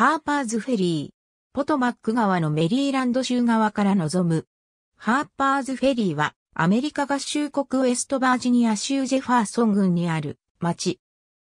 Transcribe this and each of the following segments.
ハーパーズフェリー、ポトマック川のメリーランド州側から望む。ハーパーズフェリーは、アメリカ合衆国ウェストバージニア州ジェファーソン郡にある町。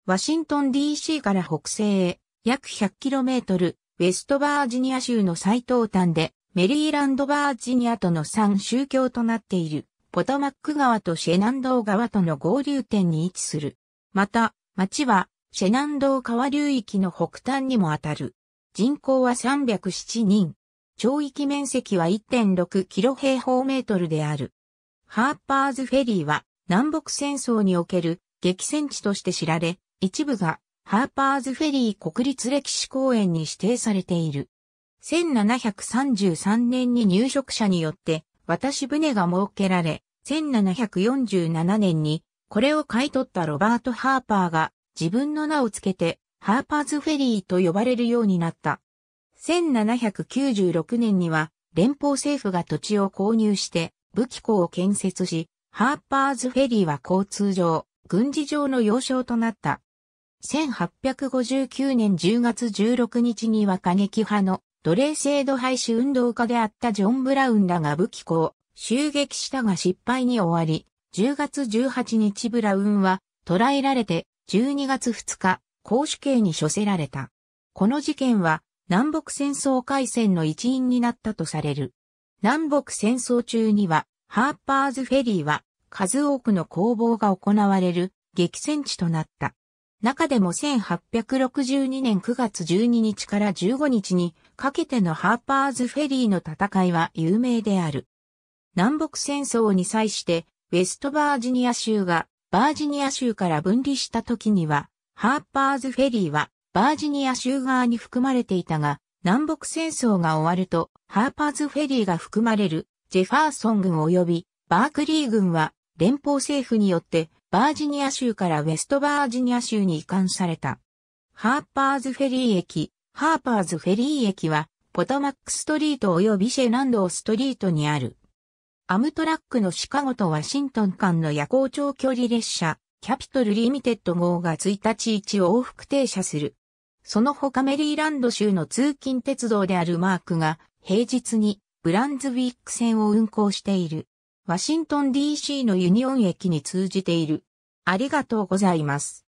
ワシントン DC から北西へ約 100km、ウェストバージニア州の最東端で、メリーランドバージニアとの3宗教となっている、ポトマック川とシェナンドー川との合流点に位置する。また、町は、シェナンドー川流域の北端にもあたる。人口は307人。町域面積は1.6キロ平方メートルである。ハーパーズフェリーは南北戦争における激戦地として知られ、一部がハーパーズフェリー国立歴史公園に指定されている。1733年に入植者によって渡し船が設けられ、1747年にこれを買い取ったロバート・ハーパーが自分の名をつけてハーパーズフェリーと呼ばれるようになった。1796年には連邦政府が土地を購入して武器庫を建設し、ハーパーズフェリーは交通上、軍事上の要衝となった。1859年10月16日には過激派の奴隷制度廃止運動家であったジョン・ブラウンらが武器庫を襲撃したが失敗に終わり、10月18日ブラウンは捕らえられて12月2日、公主刑に処せられた。この事件は南北戦争開戦の一因になったとされる。南北戦争中には、ハーパーズフェリーは数多くの攻防が行われる激戦地となった。中でも1862年9月12日から15日にかけてのハーパーズフェリーの戦いは有名である。南北戦争に際してウェストバージニア州がバージニア州から分離した時にはハーパーズフェリーはバージニア州側に含まれていたが、南北戦争が終わると、ハーパーズフェリーが含まれるジェファーソン軍及びバークリー軍は連邦政府によってバージニア州からウェストバージニア州に移管された。ハーパーズフェリー駅、ハーパーズフェリー駅はポトマックストリート及びシェランドーストリートにある。アムトラックのシカゴとワシントン間の夜行長距離列車、キャピトルリミテッド号が1日1往復停車する。その他メリーランド州の通勤鉄道であるマークが平日にブランズウィック線を運行している。ワシントン DC のユニオン駅に通じている。ありがとうございます。